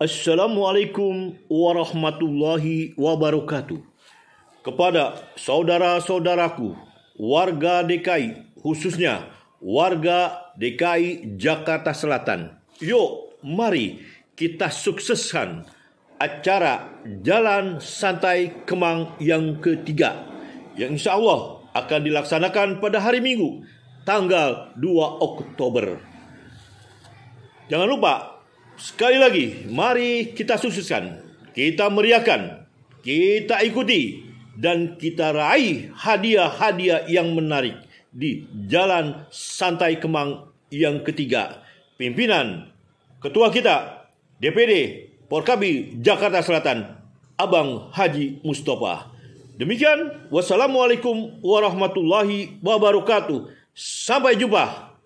Assalamualaikum warahmatullahi wabarakatuh. Kepada saudara-saudaraku, warga DKI, khususnya warga DKI Jakarta Selatan. Yuk, mari kita sukseskan acara Jalan Santai Kemang yang ketiga. Yang insya Allah akan dilaksanakan pada hari Minggu, tanggal 2 Oktober. Jangan lupa Sekali lagi, mari kita sukseskan, kita meriahkan, kita ikuti, dan kita raih hadiah-hadiah yang menarik di Jalan Santai Kemang yang ketiga. Pimpinan, Ketua kita, DPD, Porkabi, Jakarta Selatan, Abang Haji Mustafa. Demikian, wassalamualaikum warahmatullahi wabarakatuh. Sampai jumpa.